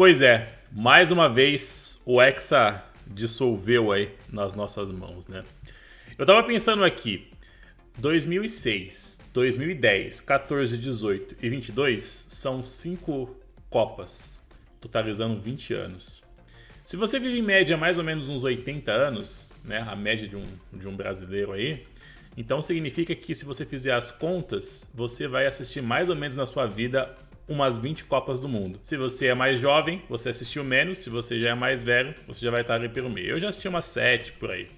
Pois é, mais uma vez o Hexa dissolveu aí nas nossas mãos, né? Eu tava pensando aqui, 2006, 2010, 14, 18 e 22 são cinco copas, totalizando 20 anos. Se você vive em média mais ou menos uns 80 anos, né, a média de um, de um brasileiro aí, então significa que se você fizer as contas, você vai assistir mais ou menos na sua vida umas 20 Copas do Mundo. Se você é mais jovem, você assistiu menos. Se você já é mais velho, você já vai estar ali pelo meio. Eu já assisti umas 7 por aí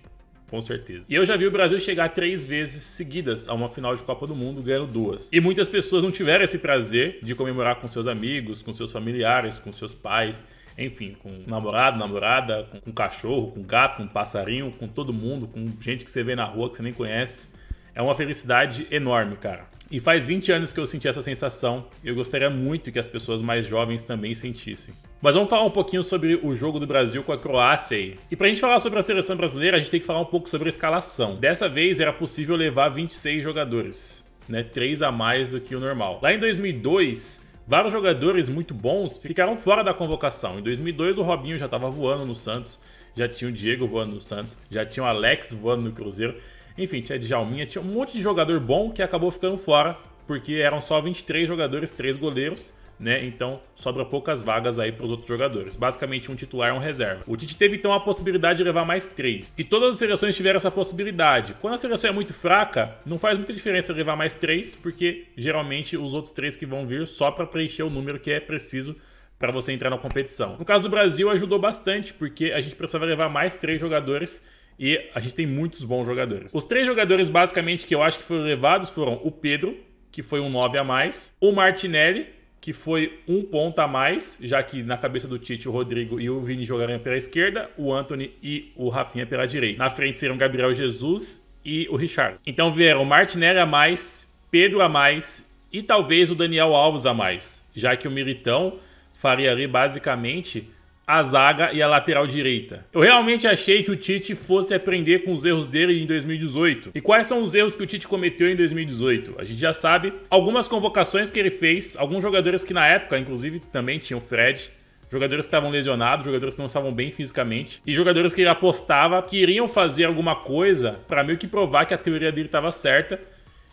com certeza. E eu já vi o Brasil chegar três vezes seguidas a uma final de Copa do Mundo, ganhando duas. E muitas pessoas não tiveram esse prazer de comemorar com seus amigos, com seus familiares, com seus pais. Enfim, com namorado, namorada, com cachorro, com gato, com passarinho, com todo mundo, com gente que você vê na rua que você nem conhece. É uma felicidade enorme, cara. E faz 20 anos que eu senti essa sensação, eu gostaria muito que as pessoas mais jovens também sentissem. Mas vamos falar um pouquinho sobre o jogo do Brasil com a Croácia aí. E pra gente falar sobre a seleção brasileira, a gente tem que falar um pouco sobre a escalação. Dessa vez era possível levar 26 jogadores, né? 3 a mais do que o normal. Lá em 2002, Vários jogadores muito bons ficaram fora da convocação. Em 2002, o Robinho já estava voando no Santos, já tinha o Diego voando no Santos, já tinha o Alex voando no Cruzeiro. Enfim, tinha Djalminha, tinha um monte de jogador bom que acabou ficando fora, porque eram só 23 jogadores, 3 goleiros. Né? Então sobra poucas vagas aí para os outros jogadores. Basicamente um titular e um reserva. O Tite teve então a possibilidade de levar mais três. E todas as seleções tiveram essa possibilidade. Quando a seleção é muito fraca, não faz muita diferença levar mais três, porque geralmente os outros três que vão vir só para preencher o número que é preciso para você entrar na competição. No caso do Brasil ajudou bastante, porque a gente precisava levar mais três jogadores e a gente tem muitos bons jogadores. Os três jogadores, basicamente, que eu acho que foram levados foram o Pedro, que foi um 9 a mais, o Martinelli, que foi um ponto a mais, já que na cabeça do Tite o Rodrigo e o Vini jogariam pela esquerda, o Anthony e o Rafinha pela direita. Na frente seriam Gabriel Jesus e o Richard. Então vieram Martinelli a mais, Pedro a mais e talvez o Daniel Alves a mais, já que o Militão faria ali basicamente a zaga e a lateral direita. Eu realmente achei que o Tite fosse aprender com os erros dele em 2018. E quais são os erros que o Tite cometeu em 2018? A gente já sabe algumas convocações que ele fez, alguns jogadores que na época, inclusive, também tinham o Fred, jogadores que estavam lesionados, jogadores que não estavam bem fisicamente e jogadores que ele apostava que iriam fazer alguma coisa para meio que provar que a teoria dele estava certa.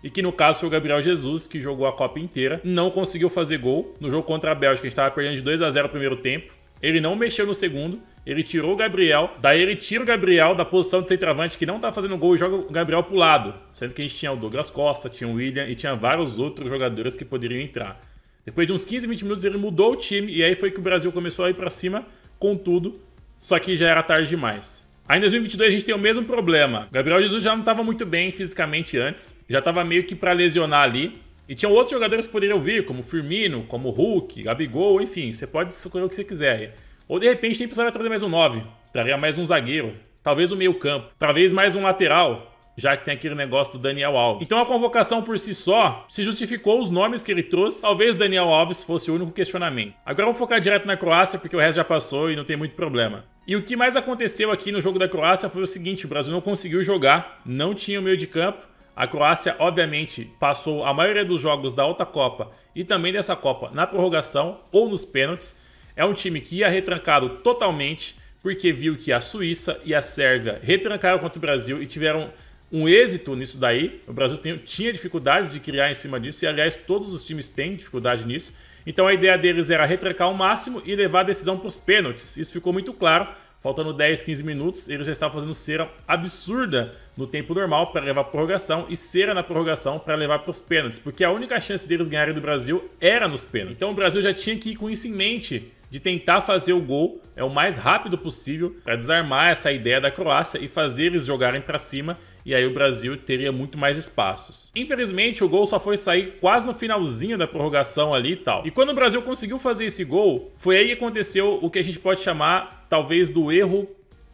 E que no caso foi o Gabriel Jesus, que jogou a Copa inteira, não conseguiu fazer gol. No jogo contra a Bélgica, a gente estava perdendo de 2 a 0 no primeiro tempo. Ele não mexeu no segundo, ele tirou o Gabriel, daí ele tira o Gabriel da posição de centroavante que não tá fazendo gol e joga o Gabriel pro lado. Sendo que a gente tinha o Douglas Costa, tinha o William e tinha vários outros jogadores que poderiam entrar. Depois de uns 15, 20 minutos ele mudou o time e aí foi que o Brasil começou a ir para cima com tudo, só que já era tarde demais. Aí em 2022 a gente tem o mesmo problema. Gabriel Jesus já não estava muito bem fisicamente antes, já estava meio que para lesionar ali. E tinha outros jogadores que poderiam vir, como Firmino, como Hulk, Gabigol, enfim, você pode escolher o que você quiser. Ou de repente nem precisava trazer mais um 9, traria mais um zagueiro, talvez um meio-campo, talvez mais um lateral, já que tem aquele negócio do Daniel Alves. Então a convocação por si só se justificou os nomes que ele trouxe. Talvez o Daniel Alves fosse o único questionamento. Agora vou focar direto na Croácia, porque o resto já passou e não tem muito problema. E o que mais aconteceu aqui no jogo da Croácia foi o seguinte: o Brasil não conseguiu jogar, não tinha o meio de campo. A Croácia, obviamente, passou a maioria dos jogos da outra Copa e também dessa Copa na prorrogação ou nos pênaltis. É um time que ia retrancado totalmente, porque viu que a Suíça e a Sérvia retrancaram contra o Brasil e tiveram um êxito nisso daí. O Brasil tinha dificuldades de criar em cima disso, e aliás, todos os times têm dificuldade nisso. Então a ideia deles era retrancar ao máximo e levar a decisão para os pênaltis. Isso ficou muito claro. Faltando 10, 15 minutos, eles já estavam fazendo cera absurda no tempo normal para levar para prorrogação e Cera na prorrogação para levar para os pênaltis, porque a única chance deles ganharem do Brasil era nos pênaltis. Então o Brasil já tinha que ir com isso em mente de tentar fazer o gol é o mais rápido possível para desarmar essa ideia da Croácia e fazer eles jogarem para cima e aí o Brasil teria muito mais espaços. Infelizmente, o gol só foi sair quase no finalzinho da prorrogação ali e tal. E quando o Brasil conseguiu fazer esse gol, foi aí que aconteceu o que a gente pode chamar talvez do erro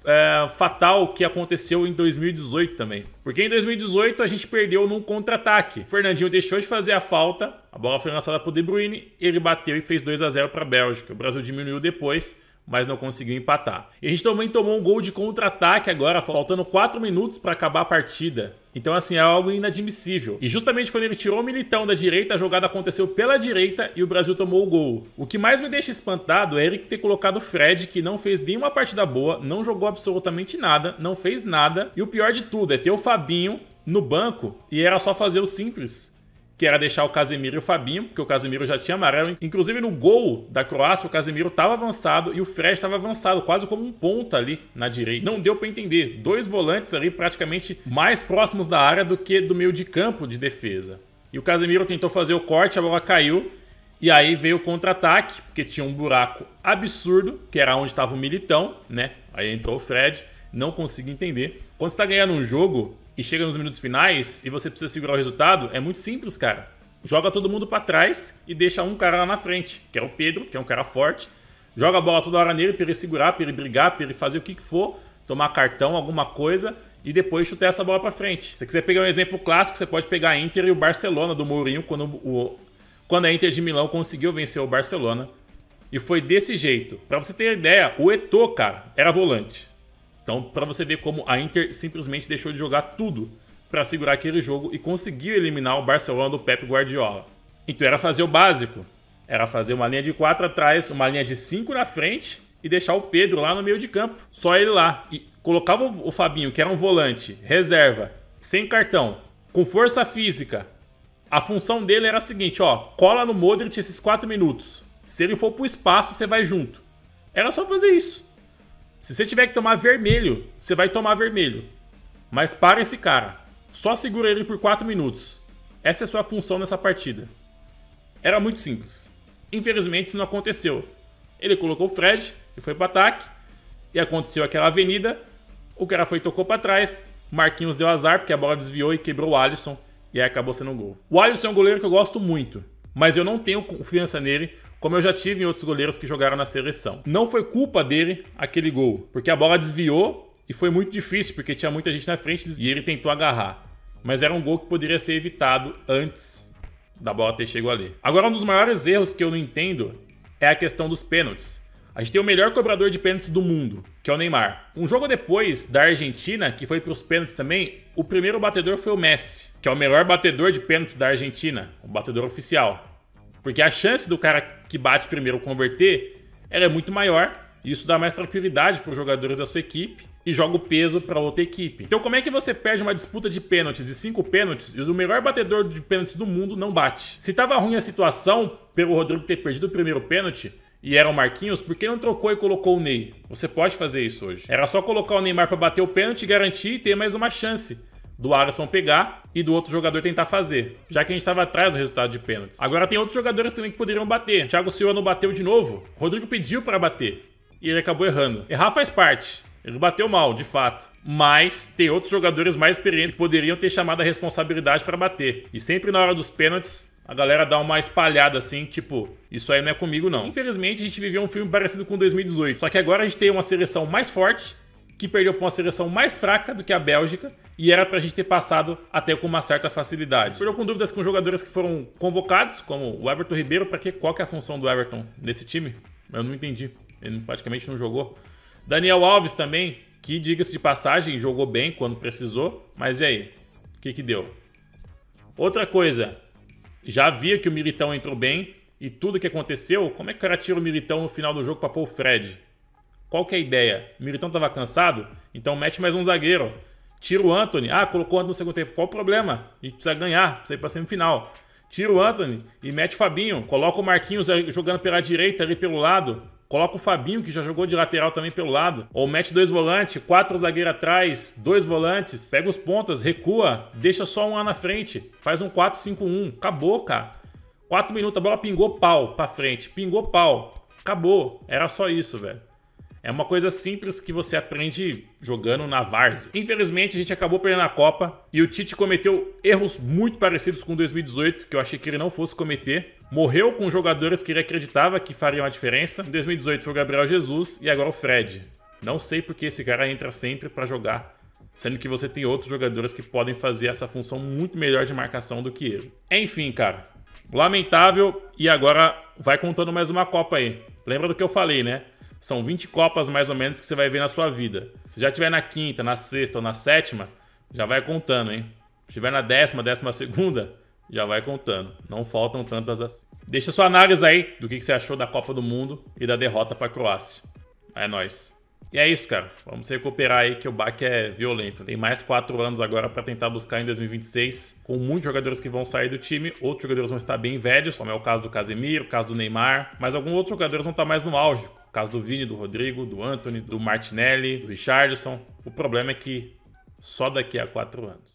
é, fatal que aconteceu em 2018 também. Porque em 2018 a gente perdeu num contra-ataque. Fernandinho deixou de fazer a falta, a bola foi lançada para o De Bruyne, ele bateu e fez 2 a 0 para a Bélgica. O Brasil diminuiu depois, mas não conseguiu empatar. E a gente também tomou um gol de contra-ataque agora, faltando 4 minutos para acabar a partida. Então, assim, é algo inadmissível. E justamente quando ele tirou o militão da direita, a jogada aconteceu pela direita e o Brasil tomou o gol. O que mais me deixa espantado é ele ter colocado o Fred, que não fez nenhuma partida boa, não jogou absolutamente nada, não fez nada. E o pior de tudo é ter o Fabinho no banco e era só fazer o simples que era deixar o Casemiro e o Fabinho, porque o Casemiro já tinha amarelo. Inclusive no gol da Croácia, o Casemiro estava avançado e o Fred estava avançado, quase como um ponta ali na direita. Não deu para entender. Dois volantes ali praticamente mais próximos da área do que do meio de campo de defesa. E o Casemiro tentou fazer o corte, a bola caiu. E aí veio o contra-ataque, porque tinha um buraco absurdo, que era onde estava o Militão, né? Aí entrou o Fred, não consegui entender. Quando você está ganhando um jogo, e chega nos minutos finais e você precisa segurar o resultado, é muito simples, cara. Joga todo mundo para trás e deixa um cara lá na frente, que é o Pedro, que é um cara forte. Joga a bola toda hora nele para ele segurar, para ele brigar, para ele fazer o que, que for, tomar cartão, alguma coisa, e depois chutar essa bola para frente. Se você quiser pegar um exemplo clássico, você pode pegar a Inter e o Barcelona do Mourinho, quando, o, quando a Inter de Milão conseguiu vencer o Barcelona. E foi desse jeito. Para você ter ideia, o Eto'o, cara, era volante. Então, para você ver como a Inter simplesmente deixou de jogar tudo para segurar aquele jogo e conseguiu eliminar o Barcelona do Pep Guardiola. Então era fazer o básico, era fazer uma linha de 4 atrás, uma linha de 5 na frente e deixar o Pedro lá no meio de campo, só ele lá. E colocava o Fabinho, que era um volante, reserva, sem cartão, com força física. A função dele era a seguinte, ó, cola no Modric esses 4 minutos. Se ele for pro espaço, você vai junto. Era só fazer isso. Se você tiver que tomar vermelho, você vai tomar vermelho. Mas para esse cara. Só segura ele por 4 minutos. Essa é a sua função nessa partida. Era muito simples. Infelizmente isso não aconteceu. Ele colocou o Fred, ele foi para ataque e aconteceu aquela avenida. O cara foi e tocou para trás. Marquinhos deu azar porque a bola desviou e quebrou o Alisson e aí acabou sendo um gol. O Alisson é um goleiro que eu gosto muito, mas eu não tenho confiança nele como eu já tive em outros goleiros que jogaram na seleção. Não foi culpa dele aquele gol, porque a bola desviou e foi muito difícil, porque tinha muita gente na frente e ele tentou agarrar. Mas era um gol que poderia ser evitado antes da bola ter chegado ali. Agora, um dos maiores erros que eu não entendo é a questão dos pênaltis. A gente tem o melhor cobrador de pênaltis do mundo, que é o Neymar. Um jogo depois da Argentina, que foi para os pênaltis também, o primeiro batedor foi o Messi, que é o melhor batedor de pênaltis da Argentina, o batedor oficial. Porque a chance do cara que bate primeiro converter ela é muito maior. e Isso dá mais tranquilidade para os jogadores da sua equipe e joga o peso para outra equipe. Então, como é que você perde uma disputa de pênaltis de cinco pênaltis e o melhor batedor de pênaltis do mundo não bate? Se tava ruim a situação pelo Rodrigo ter perdido o primeiro pênalti, e era o Marquinhos, por que não trocou e colocou o Ney? Você pode fazer isso hoje. Era só colocar o Neymar para bater o pênalti, garantir e ter mais uma chance do Alisson pegar e do outro jogador tentar fazer, já que a gente estava atrás do resultado de pênaltis. Agora tem outros jogadores também que poderiam bater. Thiago Silva não bateu de novo. Rodrigo pediu para bater e ele acabou errando. Errar faz parte. Ele bateu mal, de fato. Mas tem outros jogadores mais experientes que poderiam ter chamado a responsabilidade para bater. E sempre na hora dos pênaltis, a galera dá uma espalhada assim, tipo, isso aí não é comigo não. Infelizmente, a gente viveu um filme parecido com 2018. Só que agora a gente tem uma seleção mais forte que perdeu para uma seleção mais fraca do que a Bélgica e era para a gente ter passado até com uma certa facilidade. Perdeu com dúvidas com jogadores que foram convocados, como o Everton Ribeiro, para que qual que é a função do Everton nesse time? Eu não entendi. Ele praticamente não jogou. Daniel Alves também, que diga-se de passagem, jogou bem quando precisou, mas e aí? O que que deu? Outra coisa, já via que o Militão entrou bem e tudo que aconteceu, como é que o cara tira o Militão no final do jogo para pôr o Fred? Qual que é a ideia? O Militão estava cansado? Então mete mais um zagueiro. Tira o Anthony. Ah, colocou o Anthony no segundo tempo. Qual o problema? A gente precisa ganhar, precisa ir para semifinal. Tira o Anthony e mete o Fabinho. Coloca o Marquinhos eh, jogando pela direita ali pelo lado. Coloca o Fabinho, que já jogou de lateral também pelo lado. Ou mete dois volantes, quatro zagueiros atrás, dois volantes. Pega os pontas, recua, deixa só um lá na frente. Faz um 4-5-1. Acabou, cara. Quatro minutos, a bola pingou pau pra frente. Pingou pau. Acabou. Era só isso, velho. É uma coisa simples que você aprende jogando na várzea. Infelizmente, a gente acabou perdendo a Copa e o Tite cometeu erros muito parecidos com 2018, que eu achei que ele não fosse cometer. Morreu com jogadores que ele acreditava que fariam a diferença. Em 2018 foi o Gabriel Jesus e agora o Fred. Não sei porque esse cara entra sempre para jogar, sendo que você tem outros jogadores que podem fazer essa função muito melhor de marcação do que ele. Enfim, cara, lamentável e agora vai contando mais uma Copa aí. Lembra do que eu falei, né? São 20 Copas mais ou menos que você vai ver na sua vida. Se já tiver na quinta, na sexta ou na sétima, já vai contando, hein? Se tiver na décima, décima segunda, já vai contando. Não faltam tantas assim. Deixa sua análise aí do que você achou da Copa do Mundo e da derrota para a Croácia. É nóis. E é isso, cara. Vamos recuperar aí que o baque é violento. Tem mais quatro anos agora para tentar buscar em 2026, com muitos jogadores que vão sair do time, outros jogadores vão estar bem velhos, como é o caso do Casemiro, o caso do Neymar, mas alguns outros jogadores vão estar mais no auge, caso do Vini, do Rodrigo, do Anthony, do Martinelli, do Richardson. O problema é que só daqui a quatro anos.